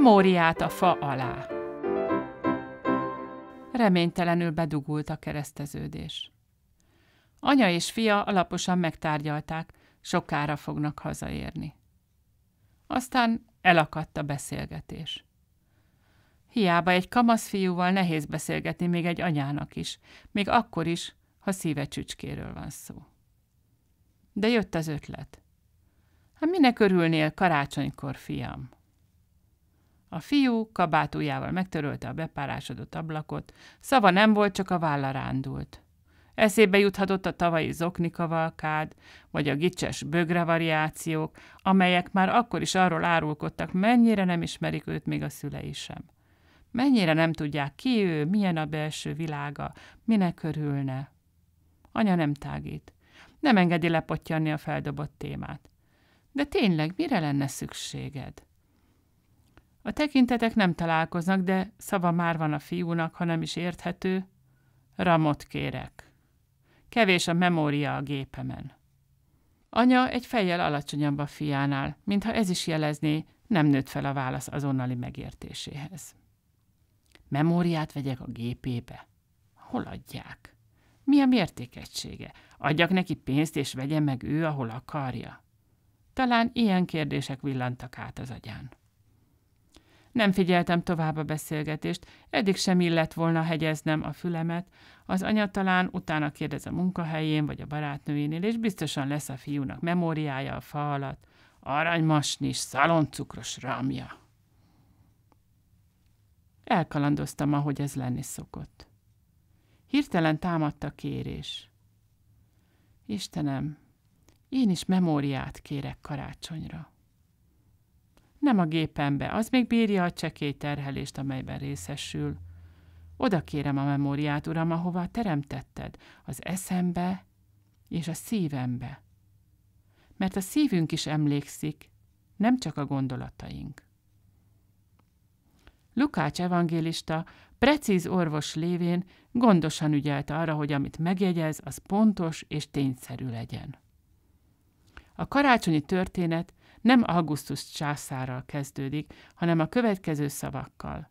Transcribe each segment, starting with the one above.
memóriát a fa alá. Reménytelenül bedugult a kereszteződés. Anya és fia alaposan megtárgyalták, sokára fognak hazaérni. Aztán elakadt a beszélgetés. Hiába egy kamasz fiúval nehéz beszélgetni még egy anyának is, még akkor is, ha szíve csücskéről van szó. De jött az ötlet. Hát minek örülnél karácsonykor, fiam? A fiú kabátújával megtörölte a bepárásodott ablakot, szava nem volt, csak a válla rándult. Eszébe juthatott a tavalyi zokni kavalkád, vagy a gicses bögre variációk, amelyek már akkor is arról árulkodtak, mennyire nem ismerik őt még a szülei sem. Mennyire nem tudják ki ő, milyen a belső világa, minek körülne. Anya nem tágít. Nem engedi lepottyanni a feldobott témát. De tényleg, mire lenne szükséged? A tekintetek nem találkoznak, de szava már van a fiúnak, ha nem is érthető. Ramot kérek. Kevés a memória a gépemen. Anya egy fejjel alacsonyabb a fiánál, mintha ez is jelezné, nem nőtt fel a válasz azonnali megértéséhez. Memóriát vegyek a gépébe? Hol adják? Mi a mértékegysége? Adjak neki pénzt, és vegye meg ő, ahol akarja? Talán ilyen kérdések villantak át az agyán. Nem figyeltem tovább a beszélgetést, eddig sem illett volna hegyeznem a fülemet. Az anya talán utána kérdez a munkahelyén vagy a barátnőjénél, és biztosan lesz a fiúnak memóriája a fa alatt. Aranymasnis, szaloncukros rámja. Elkalandoztam, ahogy ez lenni szokott. Hirtelen támadta kérés. Istenem, én is memóriát kérek karácsonyra nem a gépembe, az még bírja a csekély terhelést, amelyben részesül. Oda kérem a memóriát, uram, ahova teremtetted, az eszembe és a szívembe. Mert a szívünk is emlékszik, nem csak a gondolataink. Lukács evangélista precíz orvos lévén gondosan ügyelt arra, hogy amit megjegyez, az pontos és tényszerű legyen. A karácsonyi történet nem Augustus császárral kezdődik, hanem a következő szavakkal.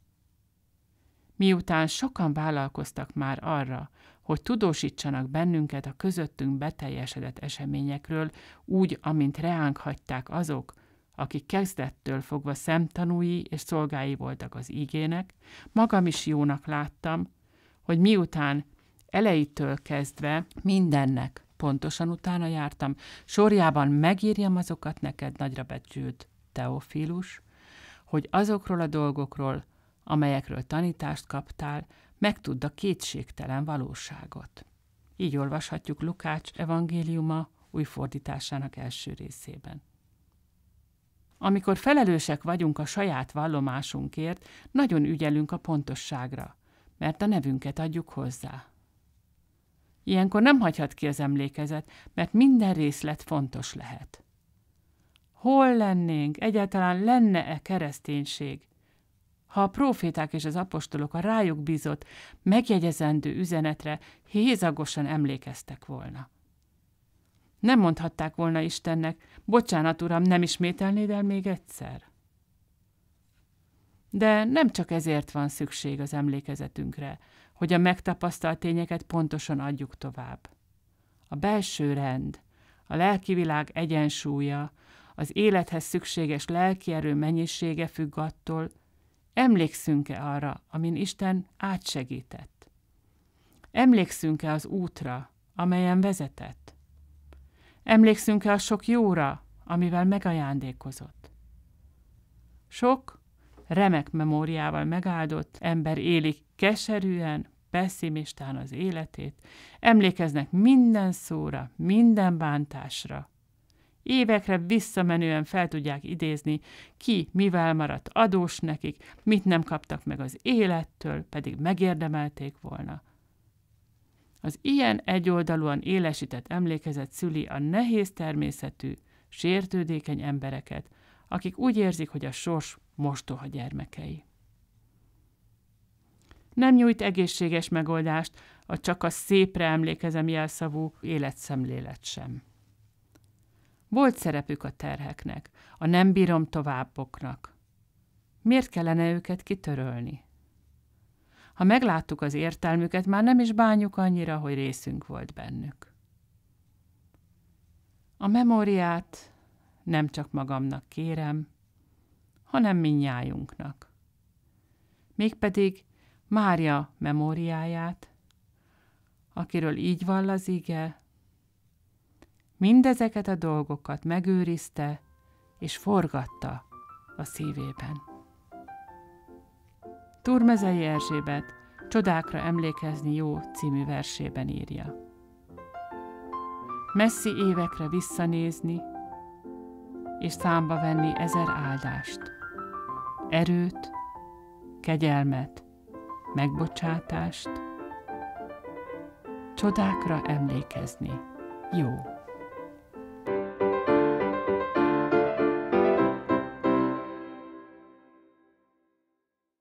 Miután sokan vállalkoztak már arra, hogy tudósítsanak bennünket a közöttünk beteljesedett eseményekről, úgy, amint reánk hagyták azok, akik kezdettől fogva szemtanúi és szolgái voltak az ígének, magam is jónak láttam, hogy miután elejétől kezdve mindennek pontosan utána jártam, sorjában megírjam azokat neked, nagyra becsült Teofilus, hogy azokról a dolgokról, amelyekről tanítást kaptál, megtudd a kétségtelen valóságot. Így olvashatjuk Lukács evangéliuma új fordításának első részében. Amikor felelősek vagyunk a saját vallomásunkért, nagyon ügyelünk a pontosságra, mert a nevünket adjuk hozzá. Ilyenkor nem hagyhat ki az emlékezet, mert minden részlet fontos lehet. Hol lennénk? Egyáltalán lenne-e kereszténység? Ha a proféták és az apostolok a rájuk bízott, megjegyezendő üzenetre hézagosan emlékeztek volna. Nem mondhatták volna Istennek, bocsánat, uram, nem ismételnéd el még egyszer? De nem csak ezért van szükség az emlékezetünkre, hogy a megtapasztalt tényeket pontosan adjuk tovább. A belső rend, a lelkivilág egyensúlya, az élethez szükséges lelkierő mennyisége függ attól, emlékszünk-e arra, amin Isten átsegített. Emlékszünk-e az útra, amelyen vezetett? Emlékszünk-e a sok jóra, amivel megajándékozott? Sok remek memóriával megáldott ember élik keserűen, pessimistán az életét, emlékeznek minden szóra, minden bántásra. Évekre visszamenően fel tudják idézni, ki mivel maradt adós nekik, mit nem kaptak meg az élettől, pedig megérdemelték volna. Az ilyen egyoldalúan élesített emlékezet szüli a nehéz természetű, sértődékeny embereket, akik úgy érzik, hogy a sors mostoha gyermekei nem nyújt egészséges megoldást, a csak a szépre emlékezem jelszavú életszemlélet sem. Volt szerepük a terheknek, a nem bírom továbboknak. Miért kellene őket kitörölni? Ha megláttuk az értelmüket, már nem is bánjuk annyira, hogy részünk volt bennük. A memóriát nem csak magamnak kérem, hanem minnyájunknak. Mégpedig Mária memóriáját, akiről így vall az ige, mindezeket a dolgokat megőrizte és forgatta a szívében. Turmezei Erzsébet Csodákra emlékezni jó című versében írja. Messzi évekre visszanézni, és számba venni ezer áldást, erőt, kegyelmet, megbocsátást, csodákra emlékezni jó.